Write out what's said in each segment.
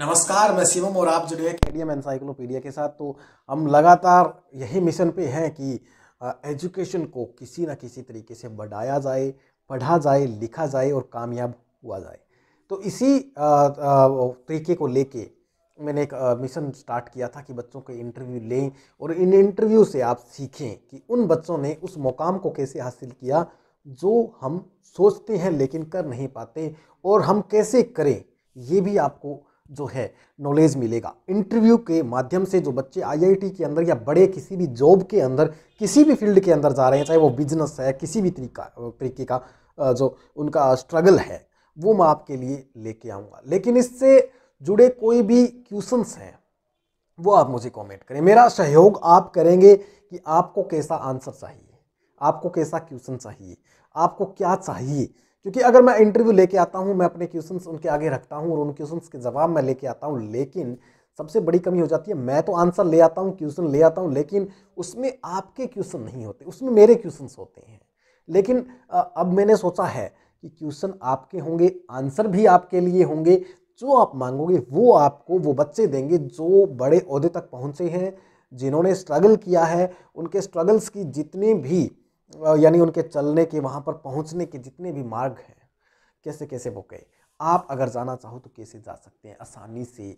नमस्कार मैं शिवम और आप जुड़े हैं एम एनसाइक्लोपीडिया के साथ तो हम लगातार यही मिशन पे हैं कि एजुकेशन को किसी ना किसी तरीके से बढ़ाया जाए पढ़ा जाए लिखा जाए और कामयाब हुआ जाए तो इसी तरीके को लेके मैंने एक मिशन स्टार्ट किया था कि बच्चों के इंटरव्यू लें और इन इंटरव्यू से आप सीखें कि उन बच्चों ने उस मुकाम को कैसे हासिल किया जो हम सोचते हैं लेकिन कर नहीं पाते और हम कैसे करें ये भी आपको जो है नॉलेज मिलेगा इंटरव्यू के माध्यम से जो बच्चे आईआईटी के अंदर या बड़े किसी भी जॉब के अंदर किसी भी फील्ड के अंदर जा रहे हैं चाहे वो बिजनेस है किसी भी तरीका तरीके का जो उनका स्ट्रगल है वो मैं आपके लिए लेके आऊँगा लेकिन इससे जुड़े कोई भी क्वेश्चंस हैं वो आप मुझे कमेंट करें मेरा सहयोग आप करेंगे कि आपको कैसा आंसर चाहिए आपको कैसा क्वेश्चन चाहिए आपको क्या चाहिए क्योंकि अगर मैं इंटरव्यू लेके आता हूँ मैं अपने क्वेश्चन उनके आगे रखता हूँ और उन क्वेश्चन के जवाब मैं लेके आता हूँ लेकिन सबसे बड़ी कमी हो जाती है मैं तो आंसर ले आता हूँ क्वेश्चन ले आता हूँ लेकिन उसमें आपके क्वेश्चन नहीं होते उसमें मेरे क्वेश्चन होते हैं लेकिन अब मैंने सोचा है कि क्वेश्चन आपके होंगे आंसर भी आपके लिए होंगे जो आप मांगोगे वो आपको वो बच्चे देंगे जो बड़े अहदे तक पहुँचे हैं जिन्होंने स्ट्रगल किया है उनके स्ट्रगल्स की जितने भी यानी उनके चलने के वहाँ पर पहुँचने के जितने भी मार्ग हैं कैसे कैसे वो गए आप अगर जाना चाहो तो कैसे जा सकते हैं आसानी से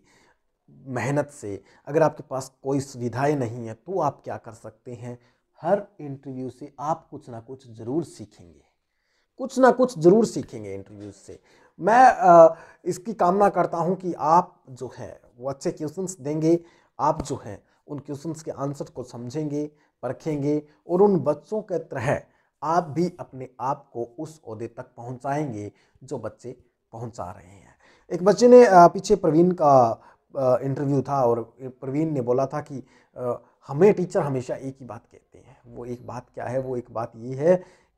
मेहनत से अगर आपके पास कोई सुविधाएं नहीं है तो आप क्या कर सकते हैं हर इंटरव्यू से आप कुछ ना कुछ ज़रूर सीखेंगे कुछ ना कुछ ज़रूर सीखेंगे इंटरव्यू से मैं आ, इसकी कामना करता हूँ कि आप जो है वो अच्छे क्वेश्चंस देंगे आप जो हैं उन क्वेश्चंस के आंसर को समझेंगे परखेंगे और उन बच्चों के तरह आप भी अपने आप को उस अहदे तक पहुंचाएंगे जो बच्चे पहुंचा रहे हैं एक बच्चे ने पीछे प्रवीण का इंटरव्यू था और प्रवीण ने बोला था कि हमें टीचर हमेशा एक ही बात कहते हैं वो एक बात क्या है वो एक बात ये है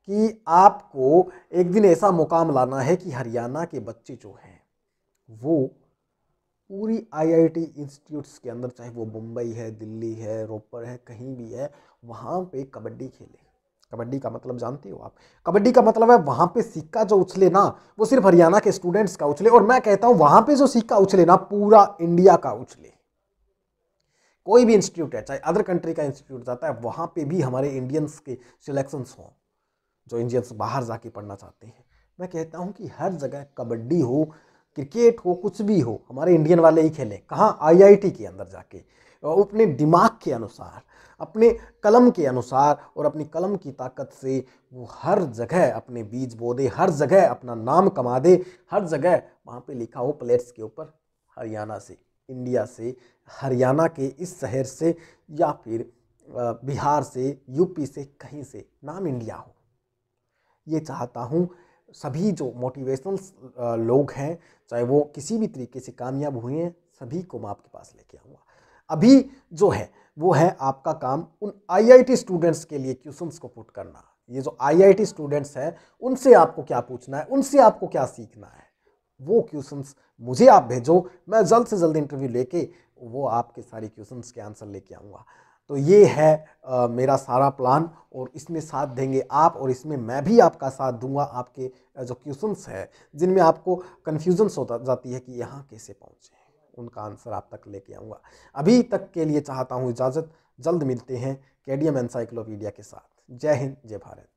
कि आपको एक दिन ऐसा मुकाम लाना है कि हरियाणा के बच्चे जो हैं वो पूरी आईआईटी इंस्टीट्यूट्स के अंदर चाहे वो मुंबई है दिल्ली है रोपर है कहीं भी है वहाँ पे कबड्डी खेले कबड्डी का मतलब जानते हो आप कबड्डी का मतलब है वहाँ पे सिक्का जो उछले ना वो सिर्फ हरियाणा के स्टूडेंट्स का उछले और मैं कहता हूँ वहाँ पे जो सिक्का उछले ना पूरा इंडिया का उछले कोई भी इंस्टीट्यूट है चाहे अदर कंट्री का इंस्टीट्यूट जाता है वहाँ पे भी हमारे इंडियंस के सिलेक्शंस हों जो इंडियंस बाहर जाके पढ़ना चाहते हैं मैं कहता हूँ कि हर जगह कबड्डी हो क्रिकेट हो कुछ भी हो हमारे इंडियन वाले ही खेलें कहाँ आईआईटी के अंदर जाके अपने दिमाग के अनुसार अपने कलम के अनुसार और अपनी कलम की ताकत से वो हर जगह अपने बीज बो दे हर जगह अपना नाम कमा दे हर जगह वहाँ पे लिखा हो प्लेट्स के ऊपर हरियाणा से इंडिया से हरियाणा के इस शहर से या फिर बिहार से यूपी से कहीं से नाम इंडिया हो ये चाहता हूँ सभी जो मोटिवेशनल लोग हैं चाहे वो किसी भी तरीके से कामयाब हुए हैं सभी को मैं आपके पास लेके आऊँगा अभी जो है वो है आपका काम उन आईआईटी स्टूडेंट्स के लिए क्वेश्चंस को पुट करना ये जो आईआईटी स्टूडेंट्स हैं उनसे आपको क्या पूछना है उनसे आपको क्या सीखना है वो क्वेश्चंस मुझे आप भेजो मैं जल्द से जल्द इंटरव्यू लेके वो आपके सारे क्वेश्चंस के आंसर लेके आऊँगा तो ये है आ, मेरा सारा प्लान और इसमें साथ देंगे आप और इसमें मैं भी आपका साथ दूंगा आपके जो क्वेश्चंस है जिनमें आपको कन्फ्यूजन्स होता जाती है कि यहाँ कैसे पहुँचें उनका आंसर आप तक लेके आऊँगा अभी तक के लिए चाहता हूँ इजाज़त जल्द मिलते हैं के डी एम एनसाइक्लोपीडिया के साथ जय हिंद जय भारत